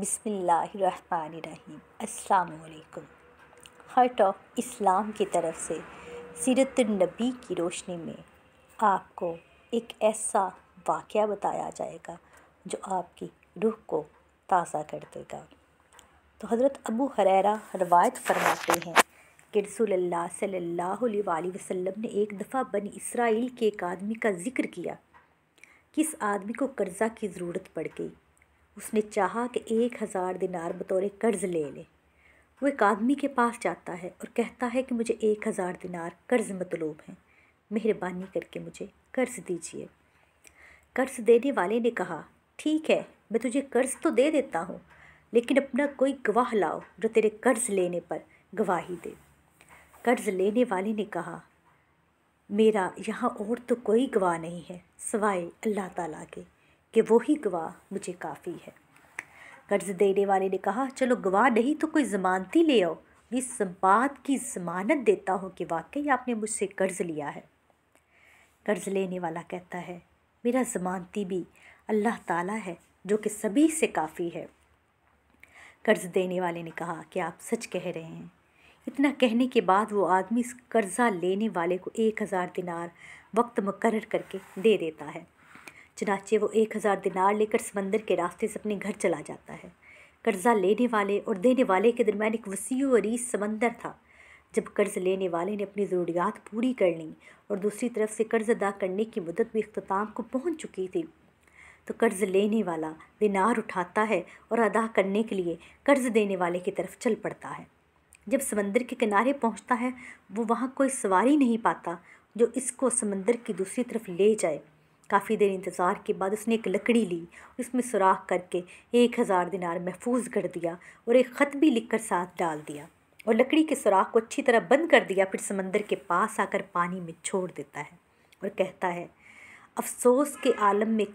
बिसमीम अल्लाम hurt of Islam की तरफ से सीरत नबी की रोशनी में आपको एक ऐसा वाक़ बताया जाएगा जो आपकी रूह को ताज़ा कर देगा तो हज़रत अबू हरेरा रवायत फरमाते हैं कि रसोल्ला सल्ला वसम ने एक दफ़ा बनी इसराइल के एक आदमी का ज़िक्र किया किस आदमी को कर्ज़ा की ज़रूरत पड़ गई उसने चाहा कि एक हज़ार दिनार बतौर कर्ज़ ले ले वो एक आदमी के पास जाता है और कहता है कि मुझे एक हज़ार दिनार कर्ज़ मतलूब हैं मेहरबानी करके मुझे कर्ज़ दीजिए कर्ज़ देने वाले ने कहा ठीक है मैं तुझे कर्ज़ तो दे देता हूँ लेकिन अपना कोई गवाह लाओ जो तेरे कर्ज़ लेने पर गवाही दे कर्ज़ लेने वाले ने कहा मेरा यहाँ और तो कोई गवाह नहीं है सवाए अल्लाह ताला के कि वो ही गवाह मुझे काफ़ी है कर्ज देने वाले ने कहा चलो गवाह नहीं तो कोई ज़मानती ले आओ मैं इस बात की ज़मानत देता हूँ कि वाकई आपने मुझसे कर्ज़ लिया है कर्ज़ लेने वाला कहता है मेरा ज़मानती भी अल्लाह ताला है जो कि सभी से काफ़ी है कर्ज़ देने वाले ने कहा कि आप सच कह रहे हैं इतना कहने के बाद वो आदमी इस कर्ज़ा लेने वाले को एक हज़ार दिनार वक्त मुकर करके दे देता है चनाचे वो एक हज़ार दिनार लेकर समंदर के रास्ते से अपने घर चला जाता है कर्ज़ा लेने वाले और देने वाले के दरमियान एक वसी वरीस समंदर था जब कर्ज़ लेने वाले ने अपनी ज़रूरियात पूरी कर ली और दूसरी तरफ से कर्ज़ अदा करने की मदद भी अख्ताम को पहुँच चुकी थी तो कर्ज़ लेने वाला दिनार उठाता है और अदा करने के लिए कर्ज़ देने वाले की तरफ चल पड़ता है जब समंदर के किनारे पहुंचता है वो वहाँ कोई सवारी नहीं पाता जो इसको समंदर की दूसरी तरफ ले जाए काफ़ी देर इंतज़ार के बाद उसने एक लकड़ी ली उसमें सुराख करके एक हज़ार दिनार महफूज कर दिया और एक ख़त भी लिख कर साथ डाल दिया और लकड़ी के सुराख को अच्छी तरह बंद कर दिया फिर समंदर के पास आकर पानी में छोड़ देता है और कहता है अफसोस के आलम में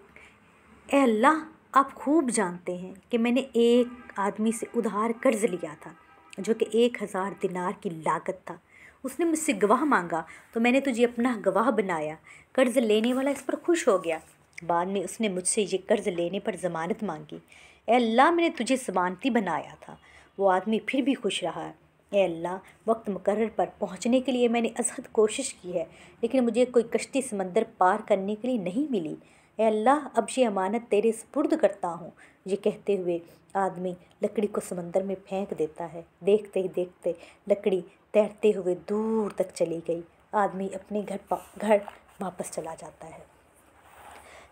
अल्लाह आप खूब जानते हैं कि मैंने एक आदमी से उधार कर्ज लिया था जो कि एक हज़ार दिनार की लागत था उसने मुझसे गवाह मांगा तो मैंने तुझे अपना गवाह बनाया कर्ज लेने वाला इस पर खुश हो गया बाद में उसने मुझसे ये कर्ज लेने पर ज़मानत मांगी ए अल्लाह मैंने तुझे ज़मानती बनाया था वो आदमी फिर भी खुश रहा ए अल्लाह वक्त मुकर पर पहुँचने के लिए मैंने अजहद कोशिश की है लेकिन मुझे कोई कश्ती समंदर पार करने के लिए नहीं मिली ए अल्लाह अब ये अमानत तेरे सपुर्द करता हूँ ये कहते हुए आदमी लकड़ी को समंदर में फेंक देता है देखते ही देखते लकड़ी तैरते हुए दूर तक चली गई आदमी अपने घर घर वापस चला जाता है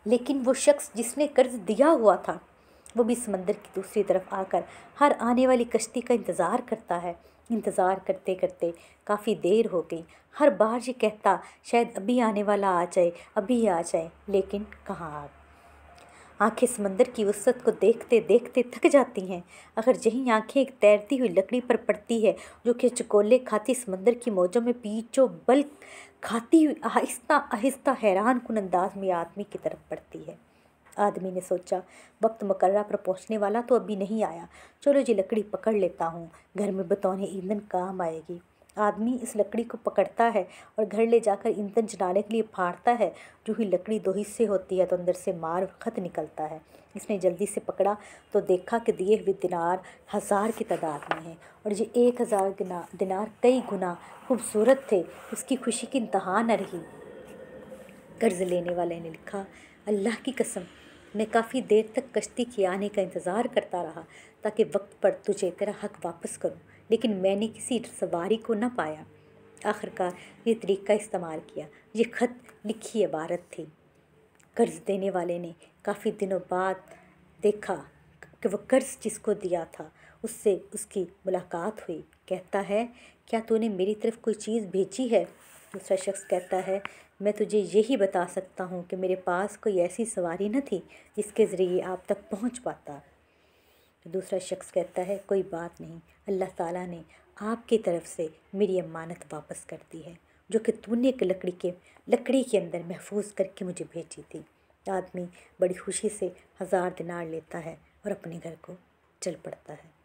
लेकिन वो शख्स जिसने कर्ज दिया हुआ था वो भी समंदर की दूसरी तरफ आकर हर आने वाली कश्ती का इंतज़ार करता है इंतज़ार करते करते काफ़ी देर हो गई हर बार ये कहता शायद अभी आने वाला आ जाए अभी आ जाए लेकिन कहाँ आ आंखें समंदर की वसत को देखते देखते थक जाती हैं अगर यही आंखें एक तैरती हुई लकड़ी पर पड़ती है जो कि चकोले खाती समंदर की मौजों में पीचो बल खाती हुई आहिस्ता आहिस्ता हैरान कन अंदाज में आदमी की तरफ पड़ती है आदमी ने सोचा वक्त मकर्रा पर पहुंचने वाला तो अभी नहीं आया चलो जी लकड़ी पकड़ लेता हूँ घर में बतौने ईंधन काम आएगी आदमी इस लकड़ी को पकड़ता है और घर ले जाकर ईंधन जलाने के लिए फाड़ता है जो ही लकड़ी दो हिस्से होती है तो अंदर से मार खत निकलता है इसने जल्दी से पकड़ा तो देखा कि दिए हुए दिनार हज़ार की तादाद में हैं और ये एक हज़ार दिनार कई गुना खूबसूरत थे उसकी खुशी की इंतहा न रही कर्ज़ लेने वाले ने लिखा अल्लाह की कसम मैं काफ़ी देर तक कश्ती के आने का इंतज़ार करता रहा ताकि वक्त पर तुझे तेरा हक वापस करूँ लेकिन मैंने किसी सवारी को न पाया आखिरकार ये तरीका इस्तेमाल किया ये खत लिखी इबारत थी कर्ज देने वाले ने काफ़ी दिनों बाद देखा कि वह कर्ज जिसको दिया था उससे उसकी मुलाकात हुई कहता है क्या तूने मेरी तरफ कोई चीज़ भेजी है दूसरा शख्स कहता है मैं तुझे यही बता सकता हूँ कि मेरे पास कोई ऐसी सवारी न थी जिसके ज़रिए आप तक पहुँच पाता तो दूसरा शख्स कहता है कोई बात नहीं अल्लाह ताला ने आपकी तरफ से मेरी अमानत वापस कर दी है जो कि तूने एक लकड़ी के लकड़ी के अंदर महफूज करके मुझे भेजी थी आदमी बड़ी खुशी से हज़ार दिनार लेता है और अपने घर को चल पड़ता है